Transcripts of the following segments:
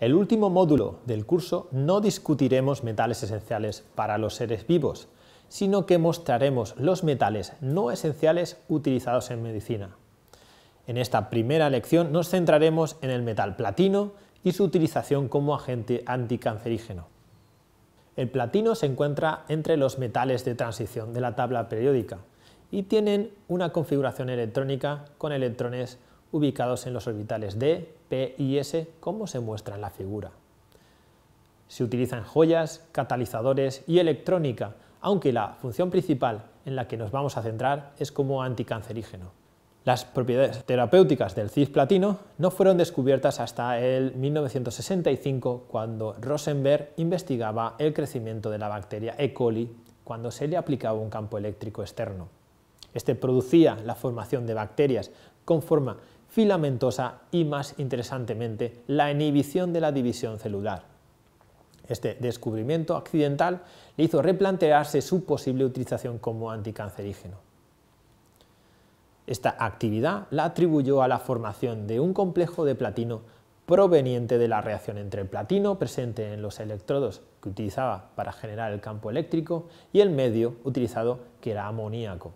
el último módulo del curso no discutiremos metales esenciales para los seres vivos, sino que mostraremos los metales no esenciales utilizados en medicina. En esta primera lección nos centraremos en el metal platino y su utilización como agente anticancerígeno. El platino se encuentra entre los metales de transición de la tabla periódica y tienen una configuración electrónica con electrones ubicados en los orbitales D, P y S como se muestra en la figura. Se utilizan joyas, catalizadores y electrónica, aunque la función principal en la que nos vamos a centrar es como anticancerígeno. Las propiedades terapéuticas del cisplatino no fueron descubiertas hasta el 1965, cuando Rosenberg investigaba el crecimiento de la bacteria E. coli cuando se le aplicaba un campo eléctrico externo. Este producía la formación de bacterias con forma filamentosa y, más interesantemente, la inhibición de la división celular. Este descubrimiento accidental le hizo replantearse su posible utilización como anticancerígeno. Esta actividad la atribuyó a la formación de un complejo de platino proveniente de la reacción entre el platino presente en los electrodos que utilizaba para generar el campo eléctrico y el medio utilizado que era amoníaco.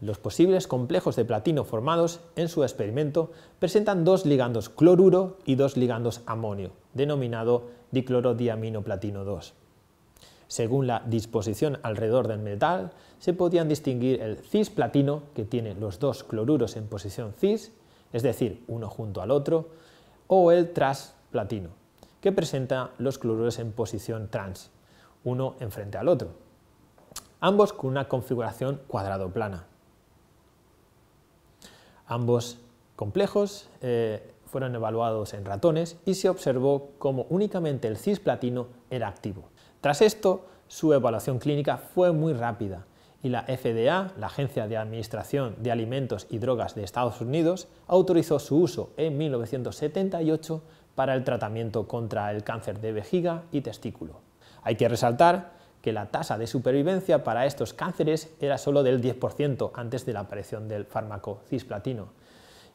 Los posibles complejos de platino formados en su experimento presentan dos ligandos cloruro y dos ligandos amonio, denominado diclorodiamino-platino 2. Según la disposición alrededor del metal, se podían distinguir el cis-platino, que tiene los dos cloruros en posición cis, es decir, uno junto al otro, o el trans-platino, que presenta los cloruros en posición trans, uno enfrente al otro, ambos con una configuración cuadrado plana. Ambos complejos eh, fueron evaluados en ratones y se observó como únicamente el cisplatino era activo. Tras esto, su evaluación clínica fue muy rápida y la FDA, la Agencia de Administración de Alimentos y Drogas de Estados Unidos, autorizó su uso en 1978 para el tratamiento contra el cáncer de vejiga y testículo. Hay que resaltar que la tasa de supervivencia para estos cánceres era solo del 10% antes de la aparición del fármaco cisplatino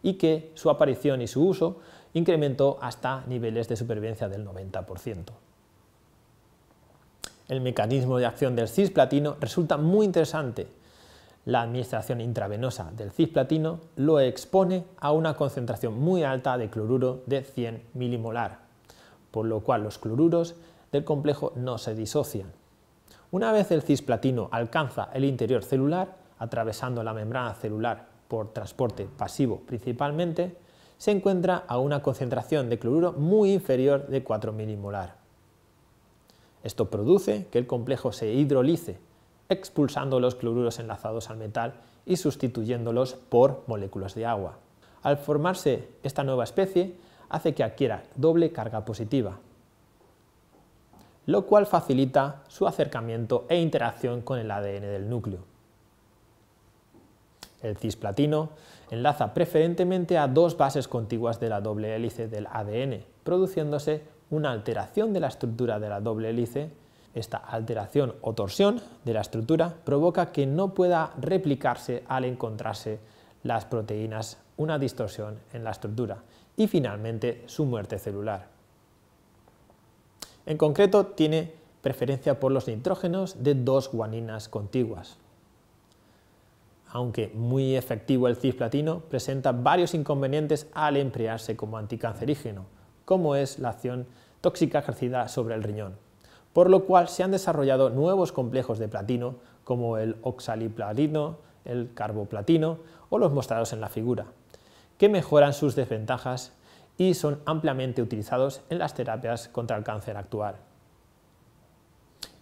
y que su aparición y su uso incrementó hasta niveles de supervivencia del 90%. El mecanismo de acción del cisplatino resulta muy interesante. La administración intravenosa del cisplatino lo expone a una concentración muy alta de cloruro de 100 milimolar, por lo cual los cloruros del complejo no se disocian una vez el cisplatino alcanza el interior celular, atravesando la membrana celular por transporte pasivo principalmente, se encuentra a una concentración de cloruro muy inferior de 4 milimolar. Esto produce que el complejo se hidrolice, expulsando los cloruros enlazados al metal y sustituyéndolos por moléculas de agua. Al formarse esta nueva especie, hace que adquiera doble carga positiva, lo cual facilita su acercamiento e interacción con el ADN del núcleo. El cisplatino enlaza preferentemente a dos bases contiguas de la doble hélice del ADN, produciéndose una alteración de la estructura de la doble hélice. Esta alteración o torsión de la estructura provoca que no pueda replicarse al encontrarse las proteínas una distorsión en la estructura y finalmente su muerte celular. En concreto, tiene preferencia por los nitrógenos de dos guaninas contiguas. Aunque muy efectivo el cisplatino, presenta varios inconvenientes al emplearse como anticancerígeno, como es la acción tóxica ejercida sobre el riñón, por lo cual se han desarrollado nuevos complejos de platino como el oxaliplatino, el carboplatino o los mostrados en la figura, que mejoran sus desventajas y son ampliamente utilizados en las terapias contra el cáncer actual.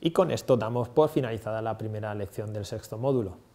Y con esto damos por finalizada la primera lección del sexto módulo.